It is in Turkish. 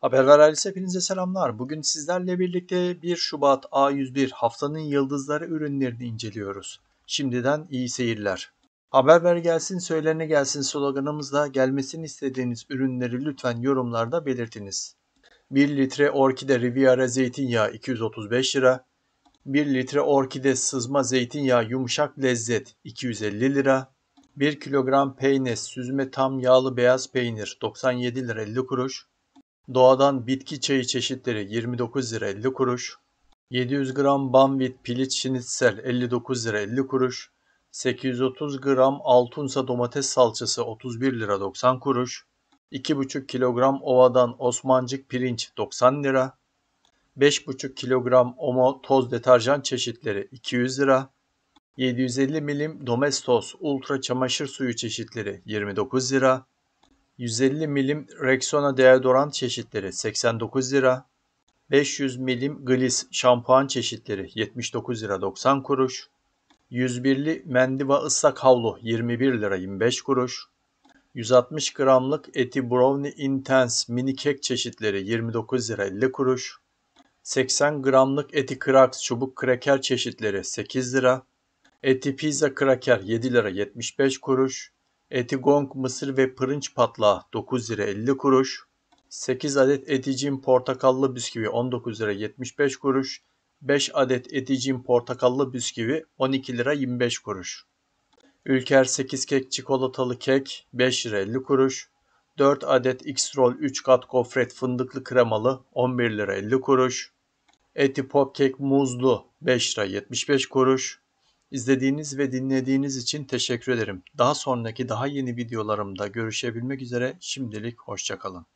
Haberver ailesi hepinize selamlar. Bugün sizlerle birlikte 1 Şubat A101 haftanın yıldızları ürünlerini inceliyoruz. Şimdiden iyi seyirler. Haber ver gelsin söylene gelsin sloganımızda gelmesini istediğiniz ürünleri lütfen yorumlarda belirtiniz. 1 litre orkide Riviera zeytinyağı 235 lira. 1 litre orkide sızma zeytinyağı yumuşak lezzet 250 lira. 1 kilogram peynir süzme tam yağlı beyaz peynir 97 lira 50 kuruş. Doğadan bitki çayı çeşitleri 29 lira 50 kuruş. 700 gram bamvit Pilit şinitsel 59 lira 50 kuruş. 830 gram altunsa domates salçası 31 lira 90 kuruş. 2,5 kilogram ovadan osmancık pirinç 90 lira. 5,5 kilogram omo toz deterjan çeşitleri 200 lira. 750 milim domestos ultra çamaşır suyu çeşitleri 29 lira. 150 milim Rexona deodorant çeşitleri 89 lira. 500 milim Gliss şampuan çeşitleri 79 lira 90 kuruş. 101'li Mendiva ıslak havlu 21 lira 25 kuruş. 160 gramlık Eti Brownie Intense mini kek çeşitleri 29 lira 50 kuruş. 80 gramlık Eti Kraks çubuk kraker çeşitleri 8 lira. Eti Pizza kraker 7 lira 75 kuruş. Etigong mısır ve Pırınç Patla 9 lira 50 kuruş. 8 adet Eticim portakallı bisküvi 19 lira 75 kuruş. 5 adet Eticim portakallı bisküvi 12 lira 25 kuruş. Ülker 8 kek çikolatalı kek 5 lira 50 kuruş. 4 adet X-Roll 3 kat gofret fındıklı kremalı 11 lira 50 kuruş. Eti Popkek muzlu 5 lira 75 kuruş. İzlediğiniz ve dinlediğiniz için teşekkür ederim. Daha sonraki daha yeni videolarımda görüşebilmek üzere şimdilik hoşçakalın.